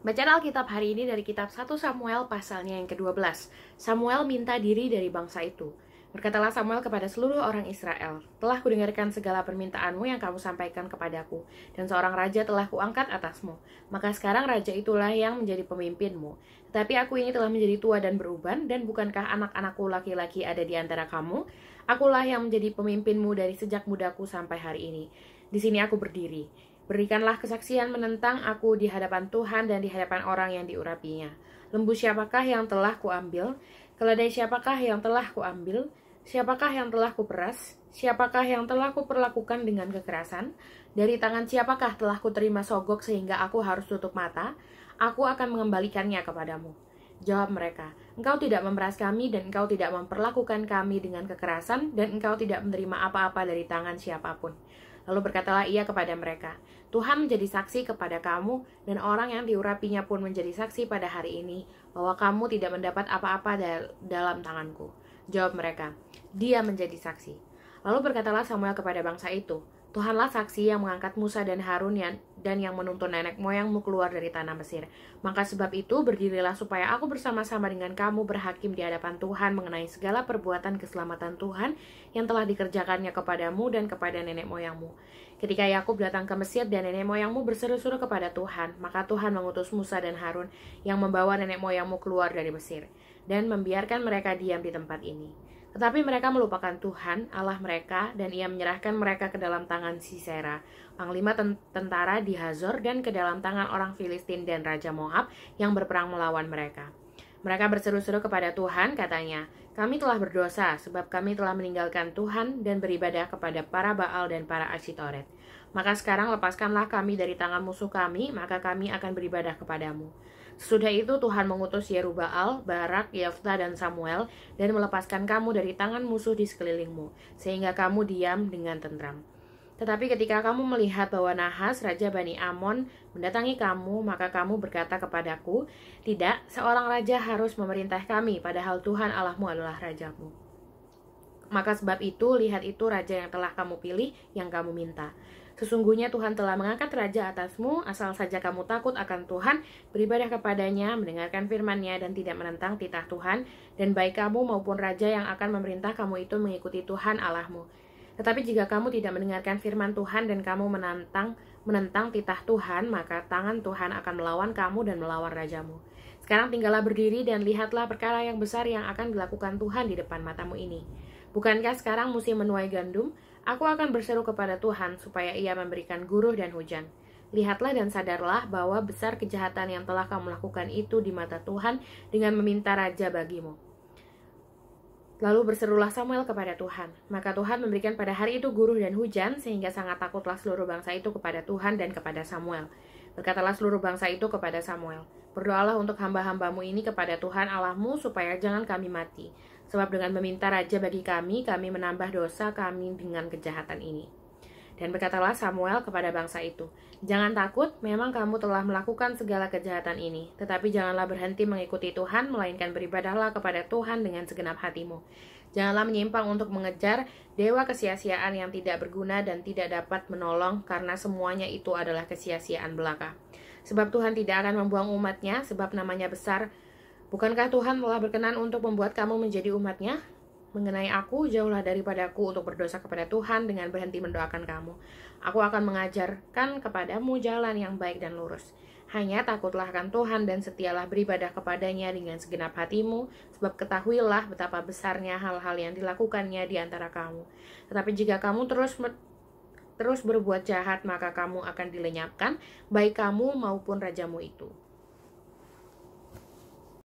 Bacaan Alkitab hari ini dari kitab 1 Samuel pasalnya yang ke-12. Samuel minta diri dari bangsa itu. Berkatalah Samuel kepada seluruh orang Israel, telah kudengarkan segala permintaanmu yang kamu sampaikan kepadaku, dan seorang raja telah kuangkat atasmu. Maka sekarang raja itulah yang menjadi pemimpinmu. Tetapi aku ini telah menjadi tua dan beruban, dan bukankah anak-anakku laki-laki ada di antara kamu? Akulah yang menjadi pemimpinmu dari sejak mudaku sampai hari ini. Di sini aku berdiri. Berikanlah kesaksian menentang aku di hadapan Tuhan dan di hadapan orang yang diurapinya. Lembu siapakah yang telah kuambil? Keledai siapakah yang telah kuambil? Siapakah yang telah kuperas? Siapakah yang telah kuperlakukan dengan kekerasan? Dari tangan siapakah telah kuterima sogok sehingga aku harus tutup mata? Aku akan mengembalikannya kepadamu. Jawab mereka, engkau tidak memeras kami dan engkau tidak memperlakukan kami dengan kekerasan dan engkau tidak menerima apa-apa dari tangan siapapun. Lalu berkatalah ia kepada mereka, Tuhan menjadi saksi kepada kamu, dan orang yang diurapinya pun menjadi saksi pada hari ini, bahwa kamu tidak mendapat apa-apa dalam tanganku. Jawab mereka, dia menjadi saksi. Lalu berkatalah Samuel kepada bangsa itu, Tuhanlah saksi yang mengangkat Musa dan Harun yang, dan yang menuntun nenek moyangmu keluar dari tanah Mesir. Maka sebab itu berdirilah supaya aku bersama-sama dengan kamu berhakim di hadapan Tuhan mengenai segala perbuatan keselamatan Tuhan yang telah dikerjakannya kepadamu dan kepada nenek moyangmu. Ketika Yakub datang ke Mesir dan nenek moyangmu berseru-seru kepada Tuhan, maka Tuhan mengutus Musa dan Harun yang membawa nenek moyangmu keluar dari Mesir dan membiarkan mereka diam di tempat ini. Tetapi mereka melupakan Tuhan, Allah mereka, dan ia menyerahkan mereka ke dalam tangan Sisera, panglima tentara di Hazor, dan ke dalam tangan orang Filistin dan Raja Moab yang berperang melawan mereka. Mereka berseru-seru kepada Tuhan, katanya, "Kami telah berdosa, sebab kami telah meninggalkan Tuhan dan beribadah kepada para Baal dan para Asitoret. Maka sekarang lepaskanlah kami dari tangan musuh kami, maka kami akan beribadah kepadamu." Sesudah itu Tuhan mengutus Yerubaal, Barak, Yefta, dan Samuel, dan melepaskan kamu dari tangan musuh di sekelilingmu, sehingga kamu diam dengan tentram. Tetapi ketika kamu melihat bahwa Nahas, Raja Bani Amon, mendatangi kamu, maka kamu berkata kepadaku, Tidak, seorang raja harus memerintah kami, padahal Tuhan Allahmu adalah rajamu. Maka sebab itu, lihat itu raja yang telah kamu pilih, yang kamu minta. Sesungguhnya Tuhan telah mengangkat raja atasmu, asal saja kamu takut akan Tuhan, beribadah kepadanya, mendengarkan firman-Nya, dan tidak menentang titah Tuhan, dan baik kamu maupun raja yang akan memerintah kamu itu mengikuti Tuhan Allahmu tetapi jika kamu tidak mendengarkan firman Tuhan dan kamu menantang menentang titah Tuhan, maka tangan Tuhan akan melawan kamu dan melawan rajamu. Sekarang tinggallah berdiri dan lihatlah perkara yang besar yang akan dilakukan Tuhan di depan matamu ini. Bukankah sekarang musim menuai gandum? Aku akan berseru kepada Tuhan supaya ia memberikan guruh dan hujan. Lihatlah dan sadarlah bahwa besar kejahatan yang telah kamu lakukan itu di mata Tuhan dengan meminta raja bagimu. Lalu berserulah Samuel kepada Tuhan. Maka Tuhan memberikan pada hari itu guruh dan hujan, sehingga sangat takutlah seluruh bangsa itu kepada Tuhan dan kepada Samuel. Berkatalah seluruh bangsa itu kepada Samuel, Berdoalah untuk hamba-hambamu ini kepada Tuhan Allahmu, supaya jangan kami mati. Sebab dengan meminta raja bagi kami, kami menambah dosa kami dengan kejahatan ini. Dan berkatalah Samuel kepada bangsa itu, Jangan takut, memang kamu telah melakukan segala kejahatan ini, tetapi janganlah berhenti mengikuti Tuhan, melainkan beribadahlah kepada Tuhan dengan segenap hatimu. Janganlah menyimpang untuk mengejar dewa kesia-siaan yang tidak berguna dan tidak dapat menolong, karena semuanya itu adalah kesia-siaan belaka. Sebab Tuhan tidak akan membuang umatnya, sebab namanya besar, Bukankah Tuhan telah berkenan untuk membuat kamu menjadi umatnya? mengenai aku, jauhlah daripadaku untuk berdosa kepada Tuhan dengan berhenti mendoakan kamu. Aku akan mengajarkan kepadamu jalan yang baik dan lurus. Hanya takutlah akan Tuhan dan setialah beribadah kepadanya dengan segenap hatimu, sebab ketahuilah betapa besarnya hal-hal yang dilakukannya di antara kamu. Tetapi jika kamu terus terus berbuat jahat, maka kamu akan dilenyapkan, baik kamu maupun rajamu itu.